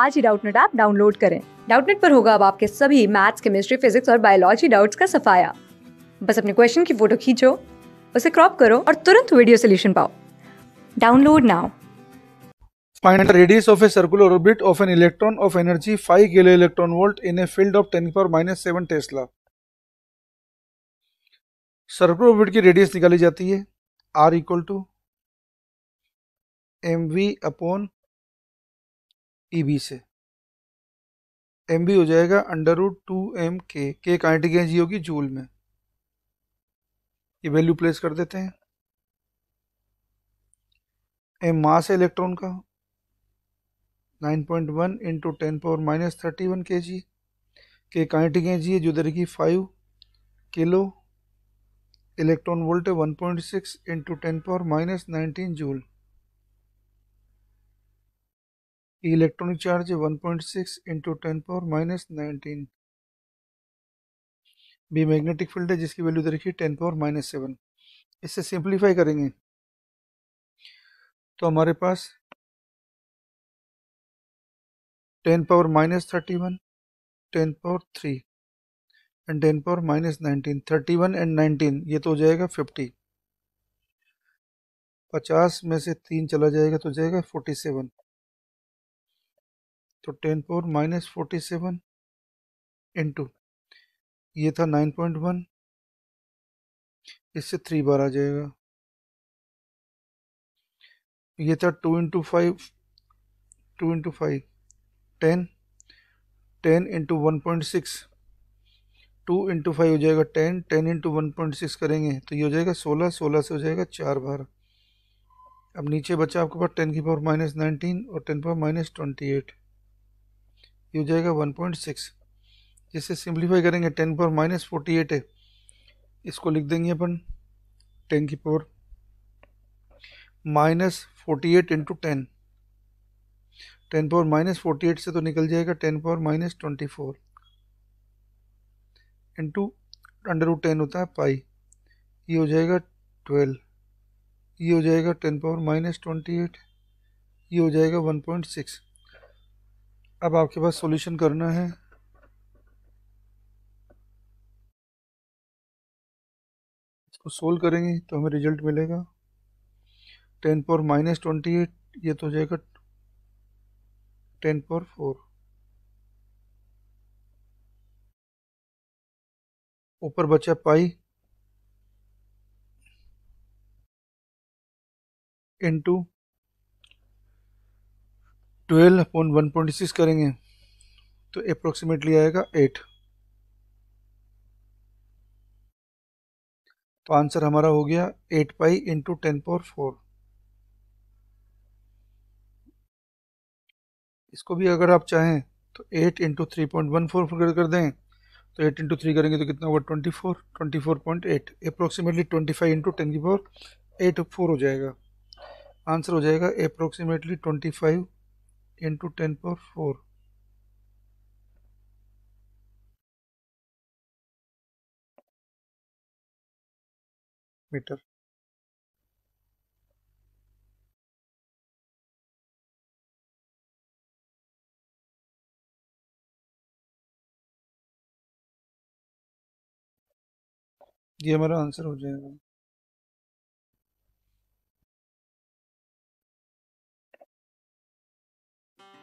आज ही Doubtnet app download करें डाउटनेट पर होगा अब आपके सभी मैथ्स केमिस्ट्री फिजिक्स और बायोलॉजी डाउट्स का सफाया बस अपने क्वेश्चन की फोटो खींचो उसे क्रॉप करो और तुरंत वीडियो सोल्यूशन पाओ download now Find the radius of a circular orbit of an electron of energy 5 kilo electron volt in a field of 10 power minus 7 tesla circular orbit की radius निकाली जाती है R equal to M V upon E e B से M B हो जाएगा under root two M के के का इंटीग्रेंजी होगी जूल में ये वैल्यू प्लेस कर देते हैं एम मास है इलेक्ट्रॉन का 9.1 point one into ten power minus thirty one K G के काइटिक जी है जो रहेगी फाइव किलो इलेक्ट्रॉन वोल्ट है one point six into ten power minus nineteen joule one point 1.6 into ten power minus nineteen B magnetic field है जिसकी value देखिए ten power minus seven इससे सिंप्लीफाई करेंगे तो हमारे पास ten power minus thirty one ten power three and ten power minus nineteen thirty one and nineteen ये तो हो जाएगा फिफ्टी पचास में से तीन चला जाएगा तो जाएगा फोर्टी सेवन तो ten power minus forty seven into ये था नाइन पॉइंट वन इससे थ्री बार आ जाएगा ये था two into five two into five ten ten into one point six two into five हो जाएगा ten ten into one point six करेंगे तो ये हो जाएगा सोलह सोलह से हो जाएगा चार बार अब नीचे बचा आपके पास टेन की पावर माइनस नाइनटीन और ten power minus twenty eight ये हो जाएगा वन पॉइंट सिक्स जैसे सिंप्लीफाई करेंगे ten power minus forty eight है इसको लिख देंगे अपन टेन की power minus forty eight into ten ten power minus forty eight से तो निकल जाएगा ten power minus twenty four into under root ten होता है पाई ये हो जाएगा ट्वेल्व ये हो जाएगा ten power minus twenty eight ये हो जाएगा वन पॉइंट सिक्स अब आपके पास सॉल्यूशन करना है इसको सोल्व करेंगे तो हमें रिजल्ट मिलेगा ten power minus twenty eight ये तो हो जाएगा टेन पावर फोर ऊपर बचा pi into twelve upon one point six करेंगे तो अप्रोक्सीमेटली आएगा एट तो आंसर हमारा हो गया eight pi into ten power four इसको भी अगर आप चाहें तो eight into three point one four कर दें तो एट इंटू थ्री करेंगे तो कितना होगा twenty four twenty four point eight approximately twenty five into ten की पावर एट फोर हो जाएगा आंसर हो जाएगा approximately twenty five into 10 power 4. meter. ये हमारा आंसर हो जाएगा